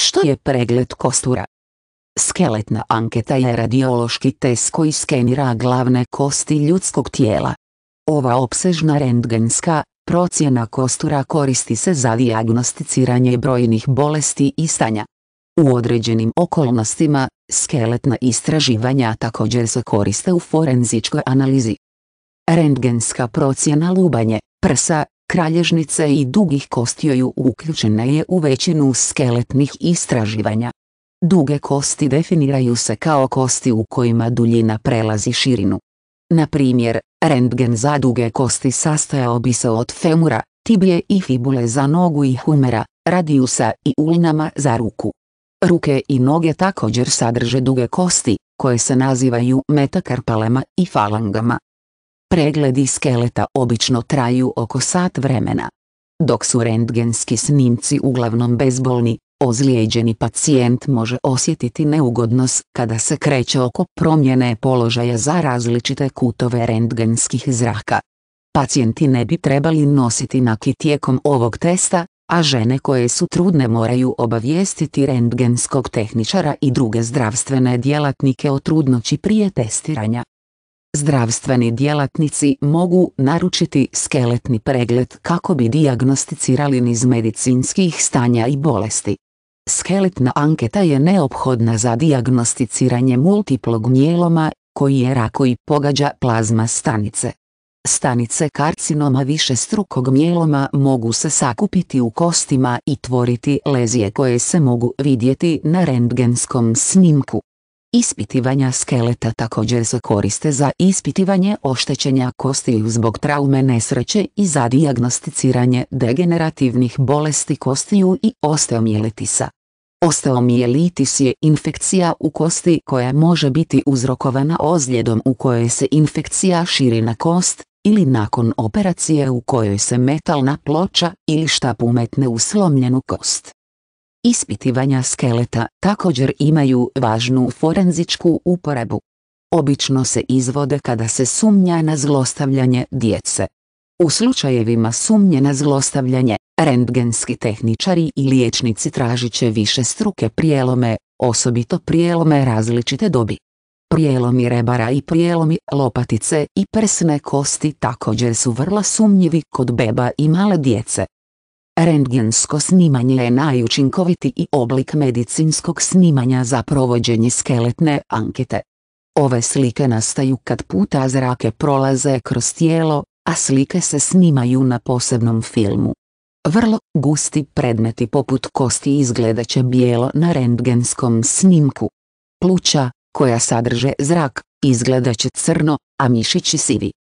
Što je pregled kostura? Skeletna anketa je radiološki test koji skenira glavne kosti ljudskog tijela. Ova opsežna rendgenska procjena kostura koristi se za diagnosticiranje brojnih bolesti i stanja. U određenim okolnostima, skeletna istraživanja također se koriste u forenzičkoj analizi. Rendgenska procjena lubanje, prsa, kralježnice i dugih kostiju uključene je u većinu skeletnih istraživanja. Duge kosti definiraju se kao kosti u kojima duljina prelazi širinu. Na primjer, rentgen za duge kosti sastojao bi se od femura, tibije i fibule za nogu i humera, radijusa i ulnama za ruku. Ruke i noge također sadrže duge kosti, koje se nazivaju metakarpalama i falangama. Pregledi skeleta obično traju oko sat vremena. Dok su rentgenski snimci uglavnom bezbolni, ozlijeđeni pacijent može osjetiti neugodnost kada se kreće oko promjene položaja za različite kutove rendgenskih zraka. Pacijenti ne bi trebali nositi naki tijekom ovog testa, a žene koje su trudne moraju obavijestiti rentgenskog tehničara i druge zdravstvene djelatnike o trudnoći prije testiranja. Zdravstveni djelatnici mogu naručiti skeletni pregled kako bi dijagnosticirali niz medicinskih stanja i bolesti. Skeletna anketa je neophodna za dijagnosticiranje multiplog mjeloma, koji je rako i pogađa plazma stanice. Stanice karcinoma više strukog mjeloma mogu se sakupiti u kostima i tvoriti lezije koje se mogu vidjeti na rendgenskom snimku. Ispitivanja skeleta također se koriste za ispitivanje oštećenja kostiju zbog traume nesreće i za dijagnosticiranje degenerativnih bolesti kostiju i osteomijelitisa. Osteomijelitis je infekcija u kosti koja može biti uzrokovana ozljedom u kojoj se infekcija širi na kost, ili nakon operacije u kojoj se metalna ploča ili štap umetne u slomljenu kost. Ispitivanja skeleta također imaju važnu forenzičku uporabu. Obično se izvode kada se sumnja na zlostavljanje djece. U slučajevima sumnje na zlostavljanje, rendgenski tehničari i liječnici tražit će više struke prijelome, osobito prijelome različite dobi. Prijelomi rebara i prijelomi lopatice i prsne kosti također su vrlo sumnjivi kod beba i male djece. Rentgensko snimanje je najučinkoviti i oblik medicinskog snimanja za provođenje skeletne ankete. Ove slike nastaju kad puta zrake prolaze kroz tijelo, a slike se snimaju na posebnom filmu. Vrlo gusti predmeti poput kosti izgledaće će bijelo na rentgenskom snimku. Pluća, koja sadrže zrak, izgledaće će crno, a mišići sivi.